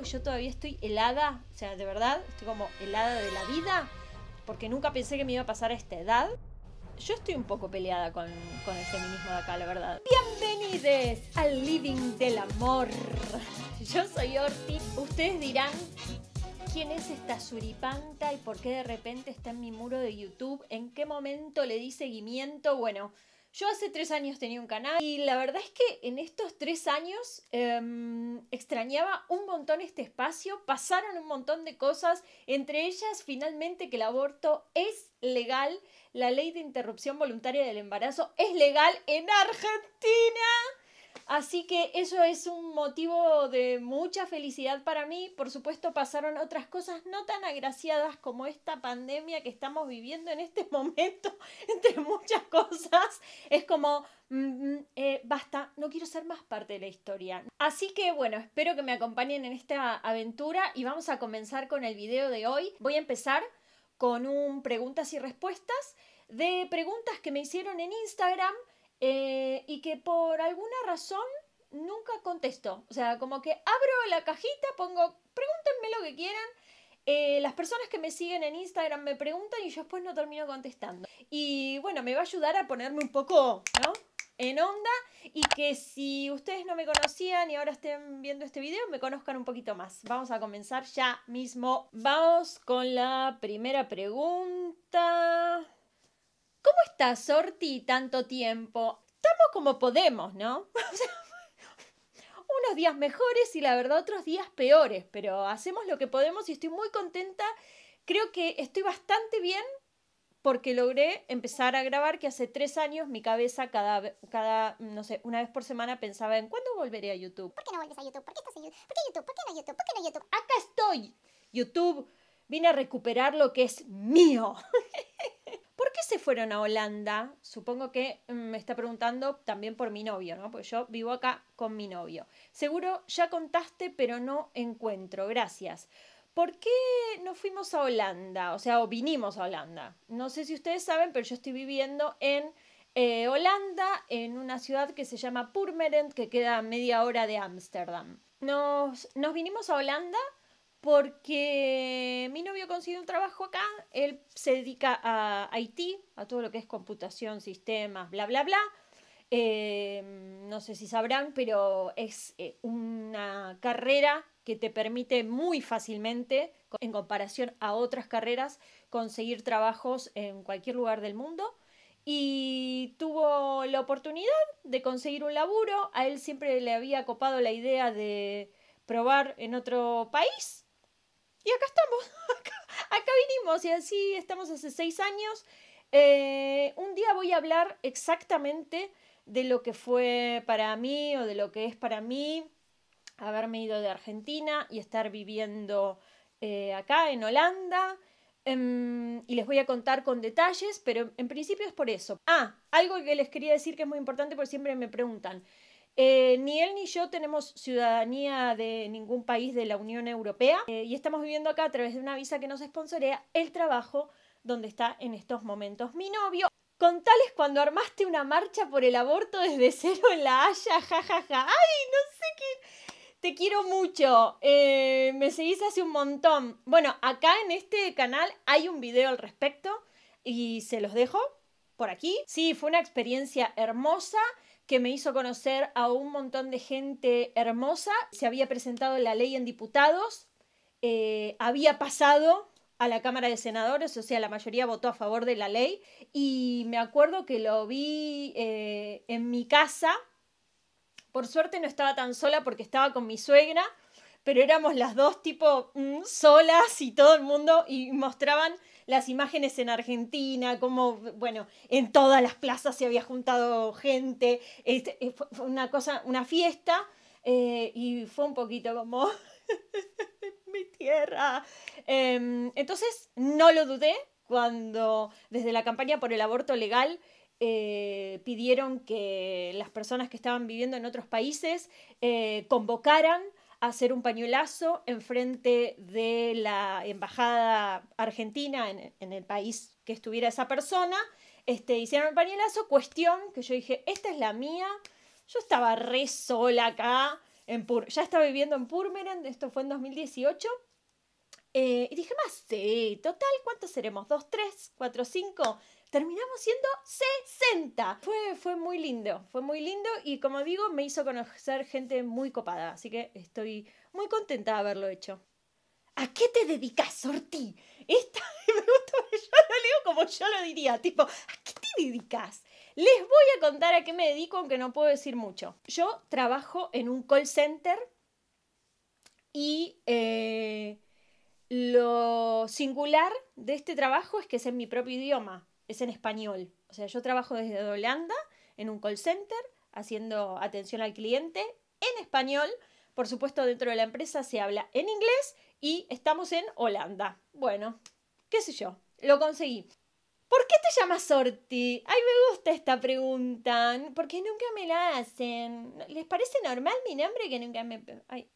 Pues yo todavía estoy helada, o sea, de verdad, estoy como helada de la vida, porque nunca pensé que me iba a pasar a esta edad. Yo estoy un poco peleada con, el feminismo de acá, la verdad. ¡Bienvenidos al Living del Amor. Yo soy Orti. Ustedes dirán, ¿quién es esta suripanta y por qué de repente está en mi muro de YouTube? ¿En qué momento le di seguimiento? Bueno, yo hace tres años tenía un canal y la verdad es que en estos tres años em, extrañaba un montón este espacio, pasaron un montón de cosas, entre ellas finalmente que el aborto es legal, la ley de interrupción voluntaria del embarazo es legal en Argentina. Así que eso es un motivo de mucha felicidad para mí. Por supuesto pasaron otras cosas no tan agraciadas como esta pandemia que estamos viviendo en este momento, entre muchas cosas. Es como, mm, mm, eh, basta, no quiero ser más parte de la historia. Así que bueno, espero que me acompañen en esta aventura y vamos a comenzar con el video de hoy. Voy a empezar con un preguntas y respuestas de preguntas que me hicieron en Instagram eh, y que por alguna razón nunca contesto, O sea, como que abro la cajita, pongo, pregúntenme lo que quieran. Eh, las personas que me siguen en Instagram me preguntan y yo después no termino contestando. Y bueno, me va a ayudar a ponerme un poco, En onda y que si ustedes no me conocían y ahora estén viendo este video, me conozcan un poquito más. Vamos a comenzar ya mismo. Vamos con la primera pregunta. ¿Cómo estás, Sorti, tanto tiempo? Estamos como podemos, ¿no? unos días mejores y la verdad otros días peores, pero hacemos lo que podemos y estoy muy contenta. Creo que estoy bastante bien porque logré empezar a grabar que hace tres años mi cabeza cada, cada no sé, una vez por semana pensaba en cuándo volveré a YouTube. ¿Por qué no vuelves a YouTube? ¿Por qué estás en YouTube? ¿Por qué YouTube? ¿Por qué no YouTube? ¿Por qué no YouTube? Acá estoy. YouTube, vine a recuperar lo que es mío. ¿por qué se fueron a Holanda? Supongo que mm, me está preguntando también por mi novio, ¿no? Porque yo vivo acá con mi novio. Seguro ya contaste, pero no encuentro. Gracias. ¿Por qué no fuimos a Holanda? O sea, o vinimos a Holanda. No sé si ustedes saben, pero yo estoy viviendo en eh, Holanda, en una ciudad que se llama Purmerend, que queda a media hora de Ámsterdam. Nos, nos vinimos a Holanda porque mi novio consiguió un trabajo acá, él se dedica a IT, a todo lo que es computación, sistemas, bla, bla, bla. Em, no sé si sabrán, pero es eh, una carrera que te permite muy fácilmente, en comparación a otras carreras, conseguir trabajos en cualquier lugar del mundo. Y tuvo la oportunidad de conseguir un laburo. A él siempre le había copado la idea de probar en otro país y acá estamos, acá, vinimos y así estamos hace seis años. Eh, un día voy a hablar exactamente de lo que fue para mí o de lo que es para mí haberme ido de Argentina y estar viviendo eh, acá en Holanda. Em, y les voy a contar con detalles, pero en principio es por eso. Ah, algo que les quería decir que es muy importante porque siempre me preguntan, eh, ni él ni yo tenemos ciudadanía de ningún país de la Unión Europea eh, y estamos viviendo acá a través de una visa que nos sponsorea el trabajo donde está en estos momentos mi novio. Contales cuando armaste una marcha por el aborto desde cero en La Haya, jajaja. ¡Ay, no sé qué! Te quiero mucho, eh, me seguís hace un montón. Bueno, acá en este canal hay un video al respecto y se los dejo por aquí. Sí, fue una experiencia hermosa que me hizo conocer a un montón de gente hermosa. Se había presentado la ley en diputados, eh, había pasado a la Cámara de Senadores, o sea, la mayoría votó a favor de la ley, y me acuerdo que lo vi eh, en mi casa. Por suerte no estaba tan sola porque estaba con mi suegra, pero éramos las dos tipo mm, solas y todo el mundo y mostraban las imágenes en Argentina, como, bueno, en todas las plazas se había juntado gente, este, eh, fue una cosa, una fiesta, eh, y fue un poquito como mi tierra. Em, entonces, no lo dudé cuando desde la campaña por el aborto legal eh, pidieron que las personas que estaban viviendo en otros países convocaran hacer un pañuelazo enfrente de la embajada argentina en, el país que estuviera esa persona. Este, hicieron el pañuelazo, cuestión que yo dije, esta es la mía. Yo estaba re sola acá, en ya estaba viviendo en Purmerend, esto fue en 2018. Eh, y dije, más, sí, total, ¿cuántos seremos? ¿Dos, tres, cuatro, cinco? terminamos siendo 60. Fue, fue muy lindo, fue muy lindo y como digo, me hizo conocer gente muy copada, así que estoy muy contenta de haberlo hecho. ¿A qué te dedicas, Orti? Esta me gusta, yo lo leo como yo lo diría, tipo, ¿a qué te dedicas? Les voy a contar a qué me dedico, aunque no puedo decir mucho. Yo trabajo en un call center y eh, lo singular de este trabajo es que es en mi propio idioma es en español. O sea, yo trabajo desde Holanda en un call center haciendo atención al cliente en español. Por supuesto, dentro de la empresa se habla en inglés y estamos en Holanda. Bueno, qué sé yo, lo conseguí. ¿Por qué te llamas Sorti? Ay, me gusta esta pregunta, porque nunca me la hacen. ¿Les parece normal mi nombre que nunca me... Ay,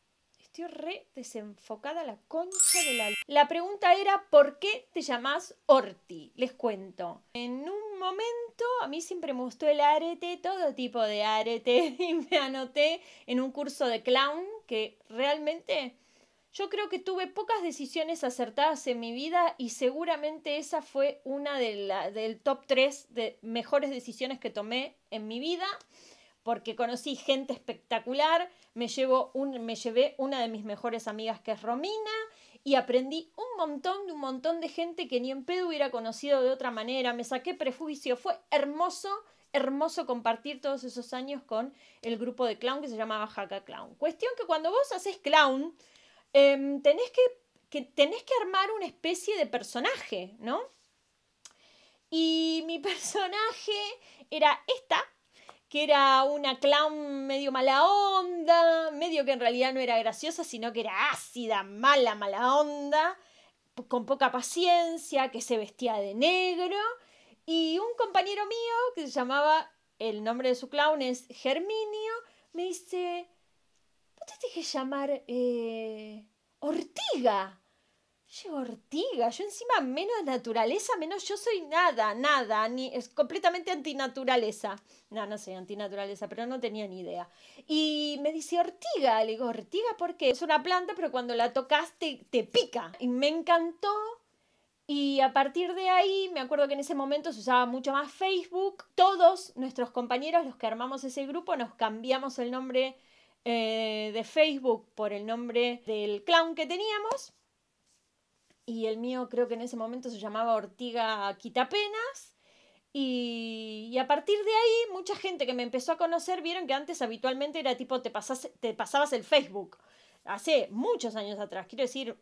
Estoy re desenfocada la concha de la... La pregunta era, ¿por qué te llamas Orti? Les cuento. En un momento a mí siempre me gustó el arete, todo tipo de arete, y me anoté en un curso de clown que realmente... Yo creo que tuve pocas decisiones acertadas en mi vida y seguramente esa fue una de la, del top 3 de mejores decisiones que tomé en mi vida porque conocí gente espectacular, me, me llevé una de mis mejores amigas que es Romina y aprendí un montón de un montón de gente que ni en pedo hubiera conocido de otra manera, me saqué prejuicio, fue hermoso, hermoso compartir todos esos años con el grupo de clown que se llamaba Haka Clown. Cuestión que cuando vos haces clown, em, tenés que, tenés que armar una especie de personaje, ¿no? Y mi personaje era esta, que era una clown medio mala onda, medio que en realidad no era graciosa, sino que era ácida, mala, mala onda, con poca paciencia, que se vestía de negro. Y un compañero mío, que se llamaba, el nombre de su clown es Germinio, me dice, vos te que llamar eh, Ortiga yo ortiga, yo encima menos naturaleza, menos yo soy nada, nada, ni, es completamente antinaturaleza. No, no soy antinaturaleza, pero no tenía ni idea. Y me dice ortiga, le digo, ortiga por qué? es una planta, pero cuando la tocaste, te, pica. Y me encantó. Y a partir de ahí, me acuerdo que en ese momento se usaba mucho más Facebook. Todos nuestros compañeros, los que armamos ese grupo, nos cambiamos el nombre eh, de Facebook por el nombre del clown que teníamos y el mío creo que en ese momento se llamaba Ortiga Quitapenas. Y, y, a partir de ahí, mucha gente que me empezó a conocer vieron que antes habitualmente era tipo, te, te pasabas el Facebook. Hace muchos años atrás, quiero decir,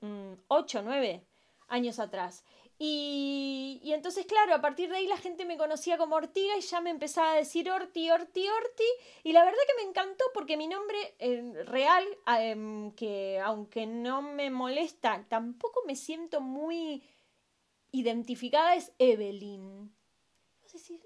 8, mm, 9 años atrás. Y, entonces, claro, a partir de ahí la gente me conocía como Ortiga y ya me empezaba a decir Orti, Orti, Orti. Y la verdad que me encantó porque mi nombre em, real, em, que aunque no me molesta, tampoco me siento muy identificada, es Evelyn. No sé si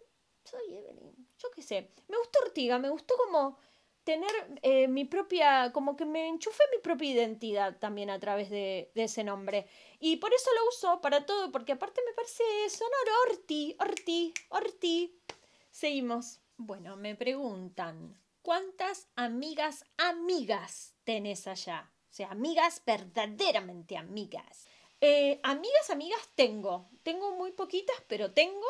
soy Evelyn, yo qué sé. Me gustó Ortiga, me gustó como tener eh, mi propia, como que me enchufé mi propia identidad también a través de, ese nombre. Y por eso lo uso para todo, porque aparte me parece sonoro, Orti, Orti, Orti. Seguimos. Bueno, me preguntan, ¿cuántas amigas, amigas tenés allá? O sea, amigas verdaderamente amigas. Eh, amigas, amigas tengo. Tengo muy poquitas, pero tengo.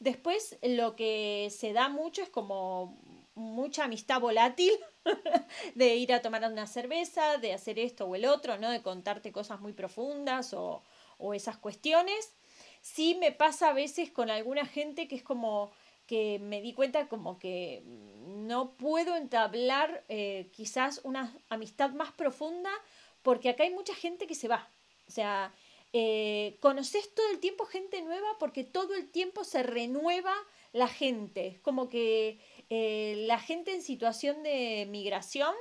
Después lo que se da mucho es como mucha amistad volátil de ir a tomar una cerveza, de hacer esto o el otro, ¿no? De contarte cosas muy profundas o, esas cuestiones. Sí me pasa a veces con alguna gente que es como que me di cuenta como que no puedo entablar eh, quizás una amistad más profunda porque acá hay mucha gente que se va. O sea, eh, conoces todo el tiempo gente nueva porque todo el tiempo se renueva la gente. Es como que eh, la gente en situación de migración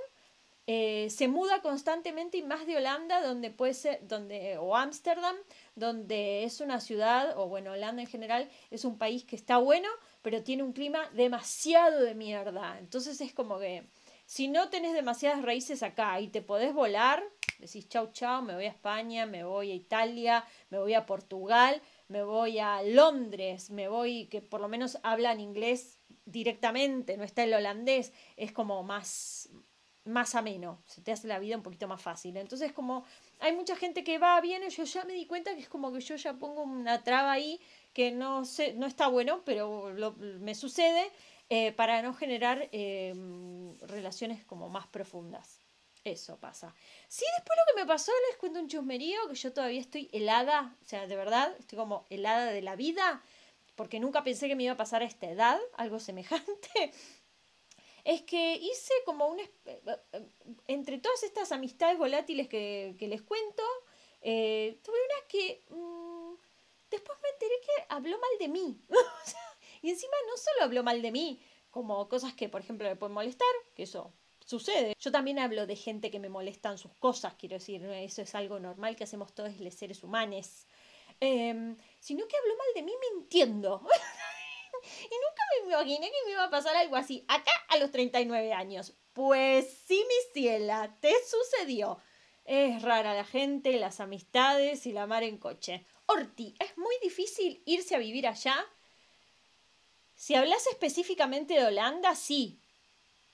eh, se muda constantemente y más de Holanda, donde puede ser, donde, o Ámsterdam, donde es una ciudad, o bueno, Holanda en general es un país que está bueno, pero tiene un clima demasiado de mierda. Entonces es como que si no tenés demasiadas raíces acá y te podés volar, decís chau chau, me voy a España, me voy a Italia, me voy a Portugal, me voy a Londres, me voy, que por lo menos hablan inglés directamente, no está el holandés, es como más, más ameno, se te hace la vida un poquito más fácil. Entonces, como hay mucha gente que va, bien, yo ya me di cuenta que es como que yo ya pongo una traba ahí que no, sé, no está bueno, pero me sucede eh, para no generar em, relaciones como más profundas. Eso pasa. Sí, después lo que me pasó, les cuento un chusmerío, que yo todavía estoy helada, o sea, de verdad, estoy como helada de la vida porque nunca pensé que me iba a pasar a esta edad algo semejante, es que hice como un... Eh, eh, eh, entre todas estas amistades volátiles que, les cuento, tuve una que... Mm, después me enteré que habló mal de mí. y encima no solo habló mal de mí, como cosas que, por ejemplo, me pueden molestar, que eso sucede. Yo también hablo de gente que me molestan sus cosas, quiero decir, eso es algo normal que hacemos todos los seres humanos. Em, sino que habló mal de mí mintiendo. y nunca me imaginé que me iba a pasar algo así, acá a los 39 años. Pues sí, mi ciela, te sucedió. Es rara la gente, las amistades y la mar en coche. Orti, ¿es muy difícil irse a vivir allá? Si hablas específicamente de Holanda, sí.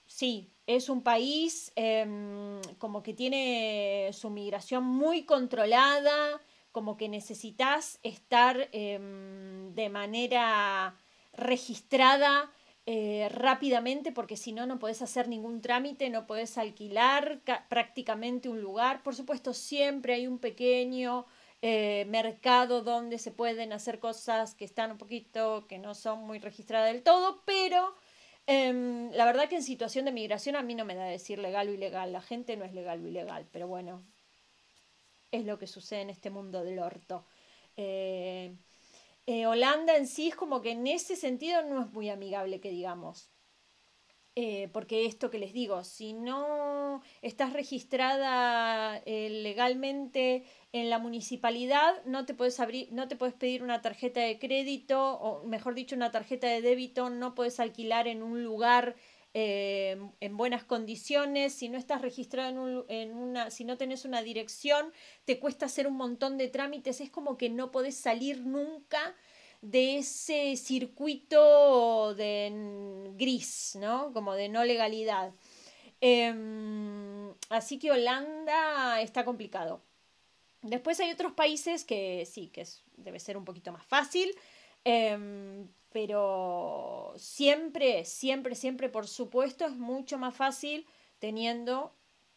Sí, es un país em, como que tiene su migración muy controlada, como que necesitas estar em, de manera registrada eh, rápidamente porque si no, no podés hacer ningún trámite, no podés alquilar prácticamente un lugar. Por supuesto, siempre hay un pequeño eh, mercado donde se pueden hacer cosas que están un poquito, que no son muy registradas del todo, pero em, la verdad que en situación de migración a mí no me da decir legal o ilegal, la gente no es legal o ilegal, pero bueno, es lo que sucede en este mundo del orto. Eh, eh, Holanda en sí es como que en ese sentido no es muy amigable que digamos. Eh, porque esto que les digo, si no estás registrada legalmente en la municipalidad, no te puedes abrir, no te puedes pedir una tarjeta de crédito, o mejor dicho, una tarjeta de débito, no puedes alquilar en un lugar Em, en buenas condiciones, si no estás registrado en, una, si no tenés una dirección, te cuesta hacer un montón de trámites, es como que no podés salir nunca de ese circuito de gris, ¿no? Como de no legalidad. Em, así que Holanda está complicado. Después hay otros países que sí, que debe ser un poquito más fácil, em, pero siempre, siempre, siempre, por supuesto, es mucho más fácil teniendo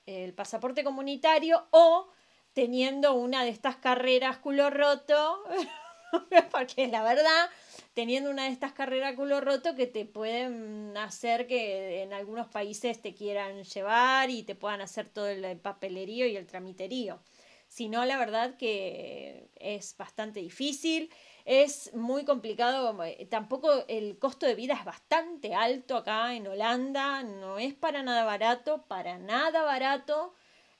el pasaporte comunitario o teniendo una de estas carreras culo roto, porque la verdad, teniendo una de estas carreras culo roto que te pueden hacer que en algunos países te quieran llevar y te puedan hacer todo el papelerío y el tramiterío. Si no, la verdad que es bastante difícil es muy complicado, eh, tampoco el costo de vida es bastante alto acá en Holanda, no es para nada barato, para nada barato,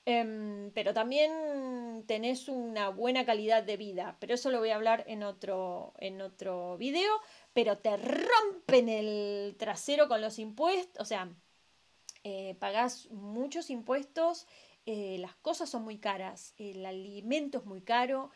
em, pero también tenés una buena calidad de vida, pero eso lo voy a hablar en otro, en otro video, pero te rompen el trasero con los impuestos, o sea, pagas eh, pagás muchos impuestos, eh, las cosas son muy caras, el alimento es muy caro,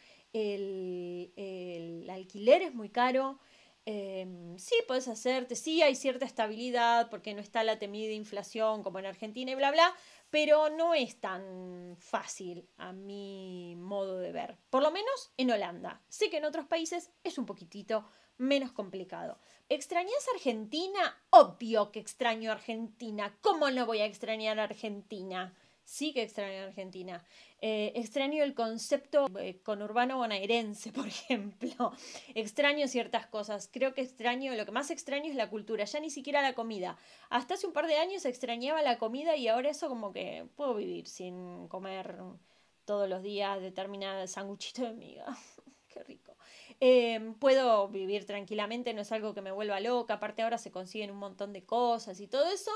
el, alquiler es muy caro. Em, sí, puedes hacerte, sí hay cierta estabilidad porque no está la temida inflación como en Argentina y bla, bla, pero no es tan fácil a mi modo de ver. Por lo menos en Holanda. Sé que en otros países es un poquitito menos complicado. ¿Extrañas Argentina? Obvio que extraño Argentina. ¿Cómo no voy a extrañar Argentina? Sí que extraño en Argentina. Eh, extraño el concepto eh, con Urbano bonaerense, por ejemplo. Extraño ciertas cosas. Creo que extraño, lo que más extraño es la cultura, ya ni siquiera la comida. Hasta hace un par de años extrañaba la comida y ahora eso como que puedo vivir sin comer todos los días determinado sanguchito de miga. Qué rico. Em, puedo vivir tranquilamente, no es algo que me vuelva loca. Aparte ahora se consiguen un montón de cosas y todo eso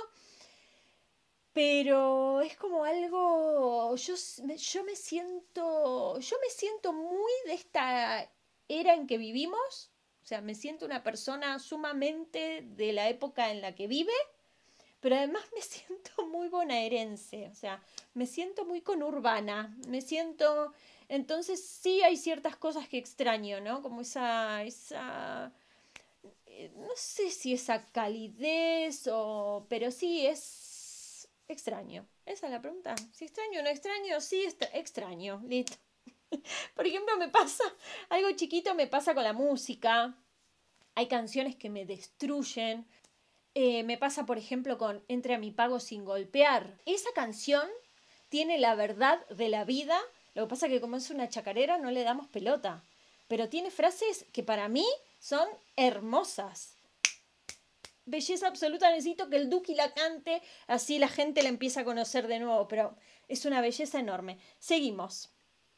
pero es como algo, yo, yo me siento, yo me siento muy de esta era en que vivimos, o sea, me siento una persona sumamente de la época en la que vive, pero además me siento muy bonaerense, o sea, me siento muy conurbana, me siento, entonces sí hay ciertas cosas que extraño, ¿no? Como esa, esa, eh, no sé si esa calidez o, pero sí es extraño? Esa es la pregunta. Si extraño o no extraño, sí extraño, listo. Por ejemplo, me pasa, algo chiquito me pasa con la música. Hay canciones que me destruyen. Eh, me pasa, por ejemplo, con Entre a mi pago sin golpear. Esa canción tiene la verdad de la vida. Lo que pasa es que como es una chacarera no le damos pelota. Pero tiene frases que para mí son hermosas belleza absoluta, necesito que el Duki la cante, así la gente la empieza a conocer de nuevo, pero es una belleza enorme. Seguimos.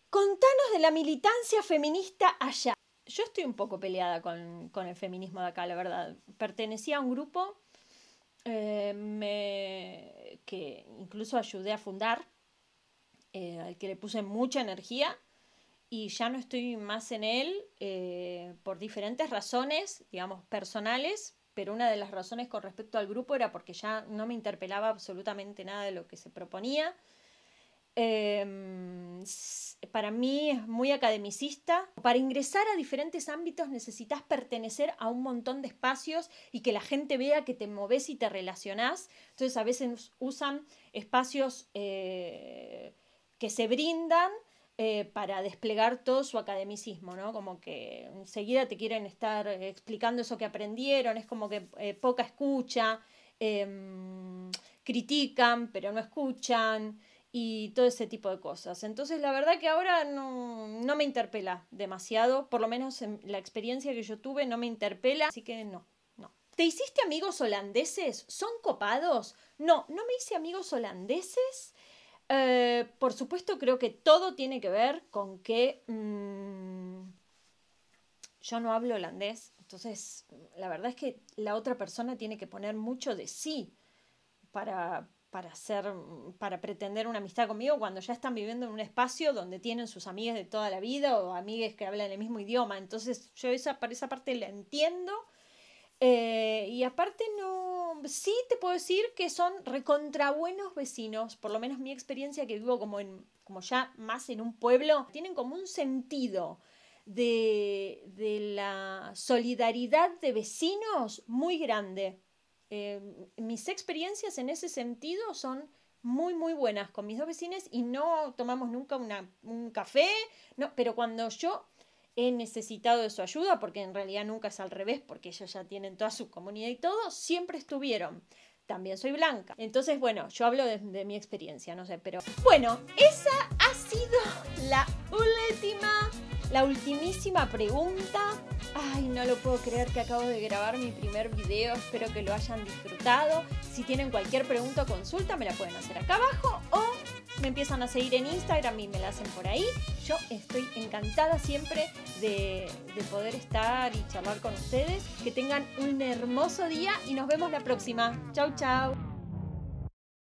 Contanos de la militancia feminista allá. Yo estoy un poco peleada con, el feminismo de acá, la verdad. Pertenecía a un grupo eh, que incluso ayudé a fundar, eh, al que le puse mucha energía y ya no estoy más en él eh, por diferentes razones, digamos, personales, pero una de las razones con respecto al grupo era porque ya no me interpelaba absolutamente nada de lo que se proponía. Em, para mí es muy academicista. Para ingresar a diferentes ámbitos necesitas pertenecer a un montón de espacios y que la gente vea que te moves y te relacionás. Entonces a veces usan espacios eh, que se brindan eh, para desplegar todo su academicismo, ¿no? Como que enseguida te quieren estar explicando eso que aprendieron, es como que eh, poca escucha, em, critican, pero no escuchan y todo ese tipo de cosas. Entonces, la verdad que ahora no, no, me interpela demasiado, por lo menos en la experiencia que yo tuve no me interpela, así que no, no. ¿Te hiciste amigos holandeses? ¿Son copados? No, no me hice amigos holandeses, eh, por supuesto, creo que todo tiene que ver con que mm, yo no hablo holandés, entonces la verdad es que la otra persona tiene que poner mucho de sí para, para, hacer, para pretender una amistad conmigo cuando ya están viviendo en un espacio donde tienen sus amigas de toda la vida o amigas que hablan el mismo idioma. Entonces yo esa, esa parte la entiendo eh, y aparte no, sí te puedo decir que son recontra buenos vecinos, por lo menos mi experiencia que vivo como, en, como ya más en un pueblo, tienen como un sentido de, la solidaridad de vecinos muy grande. Eh, mis experiencias en ese sentido son muy, muy buenas con mis dos vecinos y no tomamos nunca una, un café, no, pero cuando yo he necesitado de su ayuda, porque en realidad nunca es al revés, porque ellos ya tienen toda su comunidad y todo, siempre estuvieron. También soy blanca. Entonces, bueno, yo hablo de, mi experiencia, no sé, pero... Bueno, esa ha sido la última, la ultimísima pregunta. Ay, no lo puedo creer que acabo de grabar mi primer video, espero que lo hayan disfrutado. Si tienen cualquier pregunta o consulta, me la pueden hacer acá abajo o me empiezan a seguir en Instagram y me la hacen por ahí. Yo estoy encantada siempre de, poder estar y charlar con ustedes. Que tengan un hermoso día y nos vemos la próxima. Chau, chau.